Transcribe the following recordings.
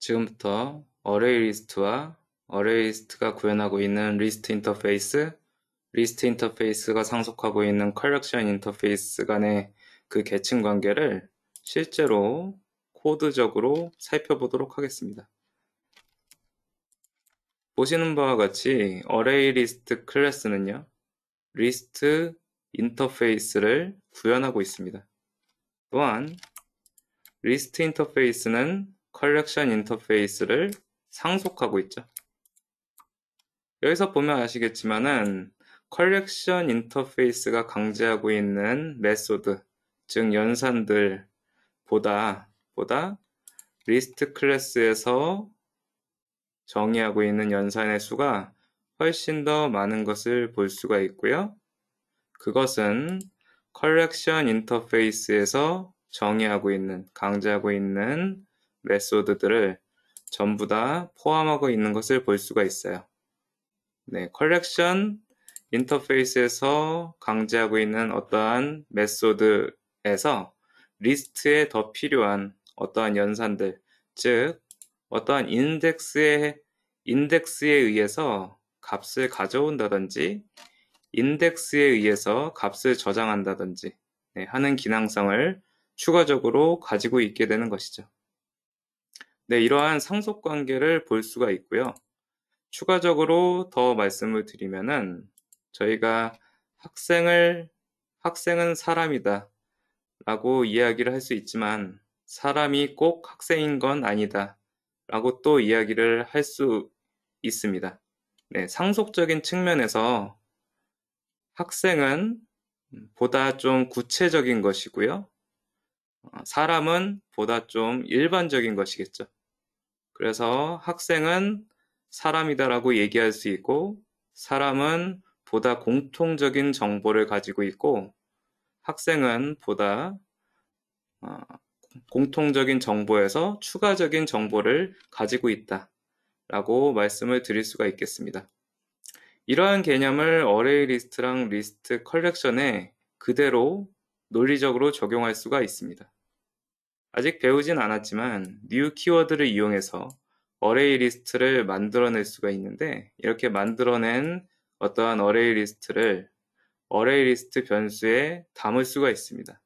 지금부터 어레이 리스트와 어레이 리스트가 구현하고 있는 리스트 인터페이스, 리스트 인터페이스가 상속하고 있는 컬렉션 인터페이스 간의 그 계층 관계를 실제로 코드적으로 살펴보도록 하겠습니다. 보시는 바와 같이 어레이 리스트 클래스는요. 리스트 인터페이스를 구현하고 있습니다. 또한 리스트 인터페이스는 컬렉션 인터페이스를 상속하고 있죠. 여기서 보면 아시겠지만은 컬렉션 인터페이스가 강제하고 있는 메소드, 즉 연산들보다 보다 리스트 클래스에서 정의하고 있는 연산의 수가 훨씬 더 많은 것을 볼 수가 있고요. 그것은 컬렉션 인터페이스에서 정의하고 있는 강제하고 있는 메소드들을 전부 다 포함하고 있는 것을 볼 수가 있어요. 네, 컬렉션 인터페이스에서 강제하고 있는 어떠한 메소드에서 리스트에 더 필요한 어떠한 연산들, 즉 어떠한 인덱스에 인덱스에 의해서 값을 가져온다든지 인덱스에 의해서 값을 저장한다든지 네, 하는 기능성을 추가적으로 가지고 있게 되는 것이죠. 네, 이러한 상속 관계를 볼 수가 있고요. 추가적으로 더 말씀을 드리면은 저희가 학생을 학생은 사람이다 라고 이야기를 할 수 있지만 사람이 꼭 학생인 건 아니다 라고 또 이야기를 할 수 있습니다. 네, 상속적인 측면에서 학생은 보다 좀 구체적인 것이고요. 어, 사람은 보다 좀 일반적인 것이겠죠. 그래서 학생은 사람이다라고 얘기할 수 있고 사람은 보다 공통적인 정보를 가지고 있고 학생은 보다 어, 공통적인 정보에서 추가적인 정보를 가지고 있다. 라고 말씀을 드릴 수가 있겠습니다. 이러한 개념을 어레이 리스트랑 리스트 컬렉션에 그대로 논리적으로 적용할 수가 있습니다. 아직 배우진 않았지만 뉴 키워드를 이용해서 어레이 리스트를 만들어낼 수가 있는데 이렇게 만들어낸 어떠한 어레이 리스트를 어레이 리스트 변수에 담을 수가 있습니다.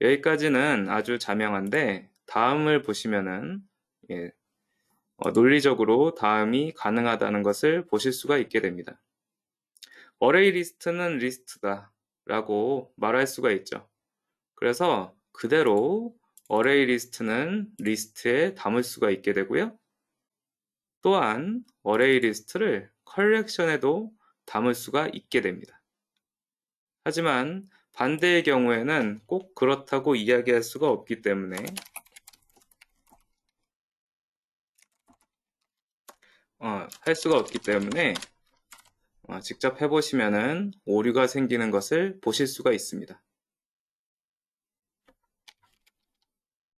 여기까지는 아주 자명한데 다음을 보시면은 예, 어, 논리적으로 다음이 가능하다는 것을 보실 수가 있게 됩니다. 어레이 리스트는 리스트다 라고 말할 수가 있죠. 그래서 그대로 어레이 리스트는 리스트에 담을 수가 있게 되고요. 또한 어레이 리스트를 컬렉션에도 담을 수가 있게 됩니다. 하지만 반대의 경우에는 꼭 그렇다고 이야기할 수가 없기 때문에 어, 할 수가 없기 때문에 어, 직접 해보시면은 오류가 생기는 것을 보실 수가 있습니다.